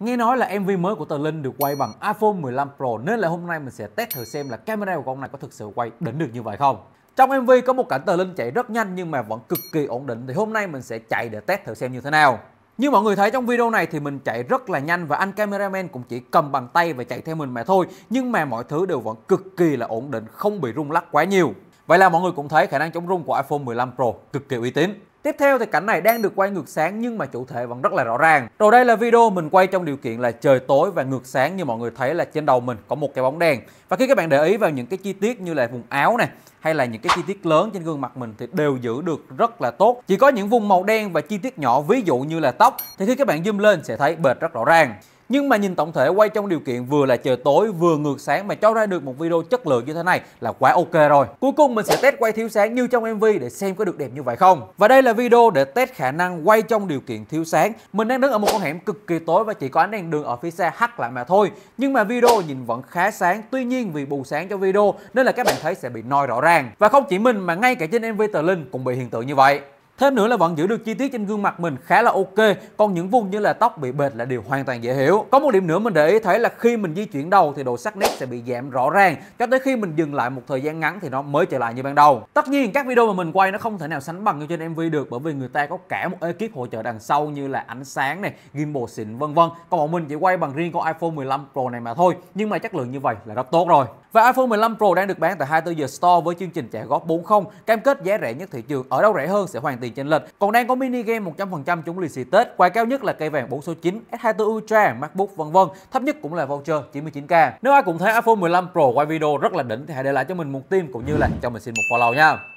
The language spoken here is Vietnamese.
Nghe nói là MV mới của Tờ Linh được quay bằng iPhone 15 Pro nên là hôm nay mình sẽ test thử xem là camera của con này có thực sự quay đỉnh được như vậy không. Trong MV có một cảnh Tờ Linh chạy rất nhanh nhưng mà vẫn cực kỳ ổn định thì hôm nay mình sẽ chạy để test thử xem như thế nào. Như mọi người thấy trong video này thì mình chạy rất là nhanh và anh cameraman cũng chỉ cầm bằng tay và chạy theo mình mà thôi nhưng mà mọi thứ đều vẫn cực kỳ là ổn định không bị rung lắc quá nhiều. Vậy là mọi người cũng thấy khả năng chống rung của iPhone 15 Pro cực kỳ uy tín. Tiếp theo thì cảnh này đang được quay ngược sáng nhưng mà chủ thể vẫn rất là rõ ràng. Rồi đây là video mình quay trong điều kiện là trời tối và ngược sáng như mọi người thấy là trên đầu mình có một cái bóng đèn. Và khi các bạn để ý vào những cái chi tiết như là vùng áo này hay là những cái chi tiết lớn trên gương mặt mình thì đều giữ được rất là tốt. Chỉ có những vùng màu đen và chi tiết nhỏ ví dụ như là tóc thì khi các bạn zoom lên sẽ thấy bệt rất rõ ràng nhưng mà nhìn tổng thể quay trong điều kiện vừa là trời tối vừa ngược sáng mà cho ra được một video chất lượng như thế này là quá ok rồi cuối cùng mình sẽ test quay thiếu sáng như trong MV để xem có được đẹp như vậy không và đây là video để test khả năng quay trong điều kiện thiếu sáng mình đang đứng ở một con hẻm cực kỳ tối và chỉ có ánh đèn đường ở phía xa hắt lại mà thôi nhưng mà video nhìn vẫn khá sáng tuy nhiên vì bù sáng cho video nên là các bạn thấy sẽ bị noi rõ ràng và không chỉ mình mà ngay cả trên MV Tờ Linh cũng bị hiện tượng như vậy Thêm nữa là vẫn giữ được chi tiết trên gương mặt mình khá là ok, còn những vùng như là tóc bị bệt là điều hoàn toàn dễ hiểu. Có một điểm nữa mình để ý thấy là khi mình di chuyển đầu thì độ sắc nét sẽ bị giảm rõ ràng, cho tới khi mình dừng lại một thời gian ngắn thì nó mới trở lại như ban đầu. Tất nhiên các video mà mình quay nó không thể nào sánh bằng như trên MV được bởi vì người ta có cả một ekip hỗ trợ đằng sau như là ánh sáng này, gimbal xịn vân vân. Còn bọn mình chỉ quay bằng riêng con iPhone 15 Pro này mà thôi, nhưng mà chất lượng như vậy là rất tốt rồi. Và iPhone 15 Pro đang được bán tại 24 giờ store với chương trình trả góp 40, cam kết giá rẻ nhất thị trường. Ở đâu rẻ hơn sẽ hoàn tiền tiền chênh lệch. Còn đang có mini game 100% trúng lì xì Tết, quà cao nhất là cây vàng 4 số 9, S24 Ultra, MacBook vân vân, thấp nhất cũng là voucher 99k. Nếu ai cũng thấy iPhone 15 Pro quay video rất là đỉnh thì hãy để lại cho mình một tim cũng như là cho mình xin một follow nha.